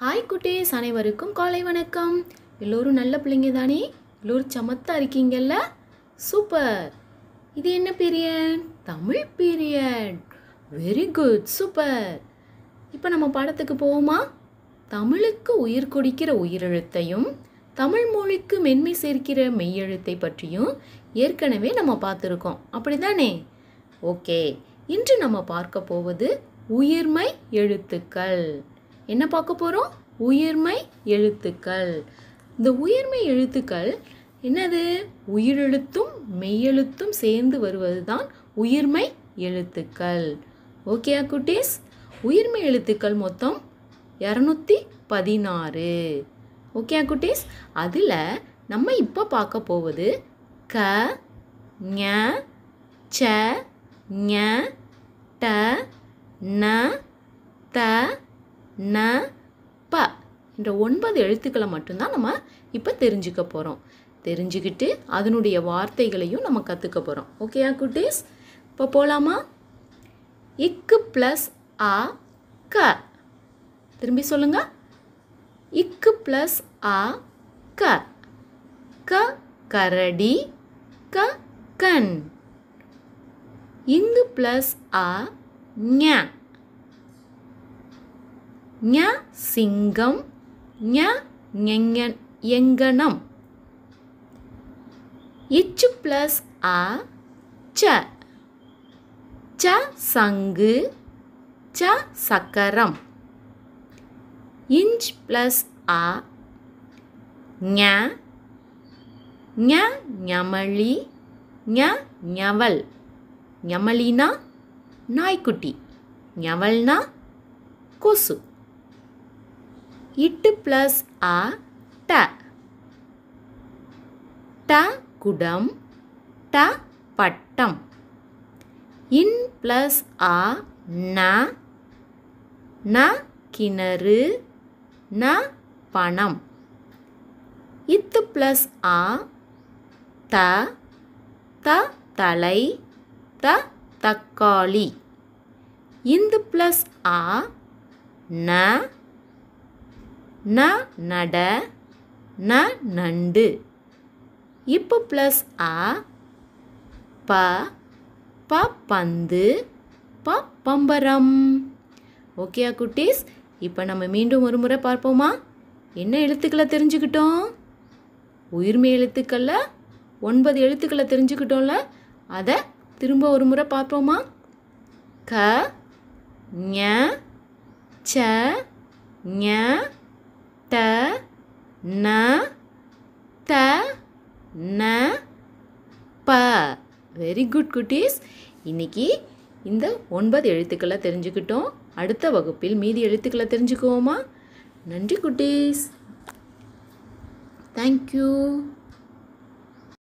hi குட்டேஸ் அனைவருக்கும் காலை வணக்கம் எல்லோரும் நல்ல பிள்ளைங்க தானே எல்லோரும் சமத்தாக இருக்கீங்கல்ல சூப்பர் இது என்ன period Tamil period very good super இப்போ நம்ம பாடத்துக்கு போவோமா தமிழுக்கு உயிர் கொடுக்கிற உயிரெழுத்தையும் தமிழ் மொழிக்கு மென்மை சேர்க்கிற மெய்யெழுத்தை பற்றியும் ஏற்கனவே நம்ம பார்த்துருக்கோம் அப்படி தானே ஓகே இன்று நம்ம பார்க்க போவது உயிர்மை எழுத்துக்கள் என்ன பார்க்க போகிறோம் உயிர்மை எழுத்துக்கள் இந்த உயிர்மை எழுத்துக்கள் என்னது உயிரெழுத்தும் மெய்யெழுத்தும் சேர்ந்து வருவது தான் உயிர்மை எழுத்துக்கள் ஓகேயா குட்டீஸ் உயிர்மை எழுத்துக்கள் மொத்தம் இரநூத்தி பதினாறு ஓகே குட்டீஸ் அதில் நம்ம இப்போ பார்க்க போவது க ஞ ச ஞ ட ந த ந ப என்ற ஒன்பது எழுத்துக்களை மட்டும்தான் நம்ம இப்போ தெரிஞ்சுக்க போகிறோம் தெரிஞ்சுக்கிட்டு அதனுடைய வார்த்தைகளையும் நம்ம கற்றுக்க போகிறோம் ஓகேயா குட்டீஸ் இப்போ போகலாமா இக்கு ப்ளஸ் ஆ க திரும்பி சொல்லுங்க இக்கு ப்ளஸ் ஆ க க கரடி க கண் இங்கு ப்ளஸ் ஆ ஞ ஞ சிங்கம் ஞ எங்கனம் இச்சு ப்ளஸ் அ ச ச சங்கு ச சக்கரம் இஞ்ச் ப்ளஸ் அ ஞ ஞ ஞமளி ஞ ஞவல் ஞமளினா நாய்க்குட்டி ஞவல்னா கொசு இட்டு ப்ளஸ் அ ட ட குடம் ட பட்டம் இன் ப்ளஸ் ஆ ந ந கிணறு ந பணம் இத்து ப்ளஸ் ஆ த த தலை த தக்காளி இந்து ப்ளஸ் ஆ ந ந நட ந நண்டு இப்போ ப்ளஸ் ஆ ப ப பந்து ப பம்பரம் ஓகேயா குட்டீஸ் இப்போ நம்ம மீண்டும் ஒரு முறை பார்ப்போமா என்ன எழுத்துக்களை தெரிஞ்சுக்கிட்டோம் உயிர்மை எழுத்துக்களில் ஒன்பது எழுத்துக்களை தெரிஞ்சுக்கிட்டோம்ல அதை திரும்ப ஒரு முறை பார்ப்போமா க ஞ ச ஞ ந த ந ப வெரி குட் குட்டீஸ் இன்னைக்கு இந்த ஒன்பது எழுத்துக்களை தெரிஞ்சுக்கிட்டோம் அடுத்த வகுப்பில் மீதி எழுத்துக்களை தெரிஞ்சுக்குவோமா நன்றி குட்டீஸ் தேங்க்யூ